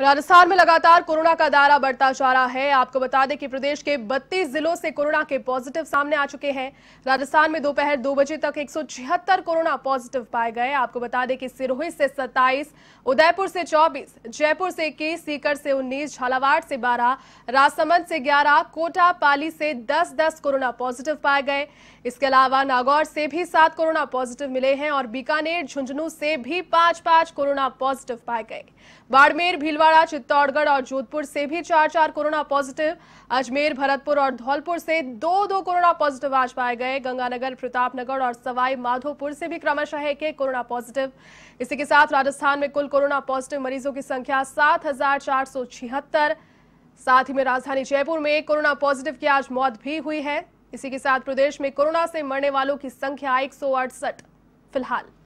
राजस्थान में लगातार कोरोना का दायरा बढ़ता जा रहा है आपको बता दें कि प्रदेश के 32 जिलों से कोरोना के पॉजिटिव सामने आ चुके हैं राजस्थान में दोपहर दो बजे तक एक कोरोना पॉजिटिव पाए गए आपको बता दें कि सिरोही से 27, उदयपुर से 24, जयपुर से इक्कीस सीकर से 19, झालावाड़ से 12, राजसमंद से 11, कोटा पाली से दस दस कोरोना पॉजिटिव पाए गए इसके अलावा नागौर से भी सात कोरोना पॉजिटिव मिले हैं और बीकानेर झुंझुनू से भी पांच पांच कोरोना पॉजिटिव पाए गए बाड़मेर भीलवा छिंदवाड़ा चित्तौड़गढ़ और जोधपुर से भी चार चार कोरोना पॉजिटिव अजमेर भरतपुर और धौलपुर से दो दो कोरोना पॉजिटिव आज पाए गए गंगानगर प्रतापनगर और सवाई माधोपुर से भी क्रमशः एक एक कोरोना पॉजिटिव इसी के साथ राजस्थान में कुल कोरोना पॉजिटिव मरीजों की संख्या सात साथ ही में राजधानी जयपुर में कोरोना पॉजिटिव की आज मौत भी हुई है इसी के साथ प्रदेश में कोरोना से मरने वालों की संख्या एक फिलहाल